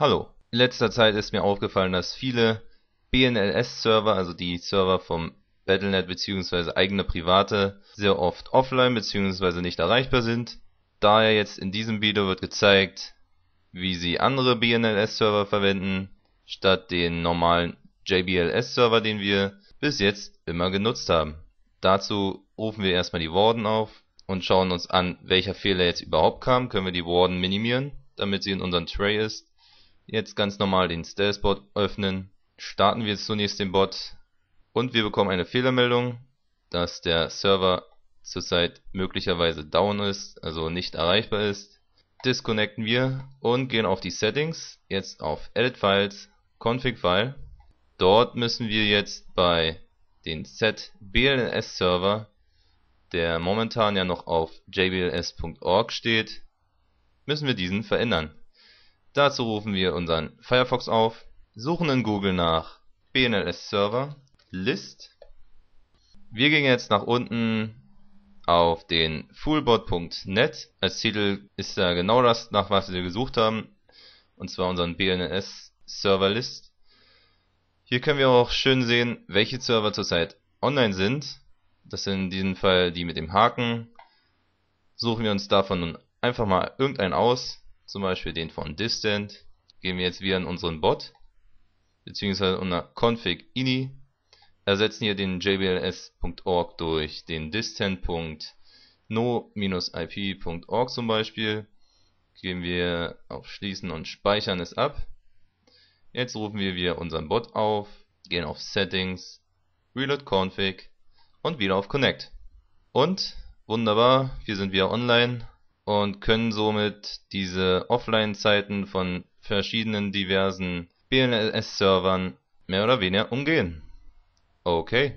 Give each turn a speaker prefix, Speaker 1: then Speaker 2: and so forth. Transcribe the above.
Speaker 1: Hallo. In letzter Zeit ist mir aufgefallen, dass viele BNLS-Server, also die Server vom Battlenet bzw. eigene private, sehr oft offline bzw. nicht erreichbar sind. Daher jetzt in diesem Video wird gezeigt, wie Sie andere BNLS-Server verwenden, statt den normalen JBLS-Server, den wir bis jetzt immer genutzt haben. Dazu rufen wir erstmal die Warden auf und schauen uns an, welcher Fehler jetzt überhaupt kam. Können wir die Warden minimieren, damit sie in unserem Tray ist Jetzt ganz normal den Stealth-Bot öffnen. Starten wir zunächst den Bot und wir bekommen eine Fehlermeldung, dass der Server zurzeit möglicherweise down ist, also nicht erreichbar ist. Disconnecten wir und gehen auf die Settings, jetzt auf Edit Files, Config File. Dort müssen wir jetzt bei den Set BLS Server, der momentan ja noch auf jbls.org steht, müssen wir diesen verändern. Dazu rufen wir unseren Firefox auf, suchen in Google nach BNLS Server, List. Wir gehen jetzt nach unten auf den foolbot.net. Als Titel ist da genau das, nach was wir gesucht haben. Und zwar unseren BNLS Server List. Hier können wir auch schön sehen, welche Server zurzeit online sind. Das sind in diesem Fall die mit dem Haken. Suchen wir uns davon nun einfach mal irgendeinen aus zum Beispiel den von distant, gehen wir jetzt wieder in unseren Bot, beziehungsweise unter config ini, ersetzen hier den jbls.org durch den distant.no-ip.org zum Beispiel, gehen wir auf Schließen und Speichern es ab. Jetzt rufen wir wieder unseren Bot auf, gehen auf Settings, Reload Config und wieder auf Connect. Und wunderbar, hier sind wir online und können somit diese Offline-Zeiten von verschiedenen diversen BLS-Servern mehr oder weniger umgehen. Okay.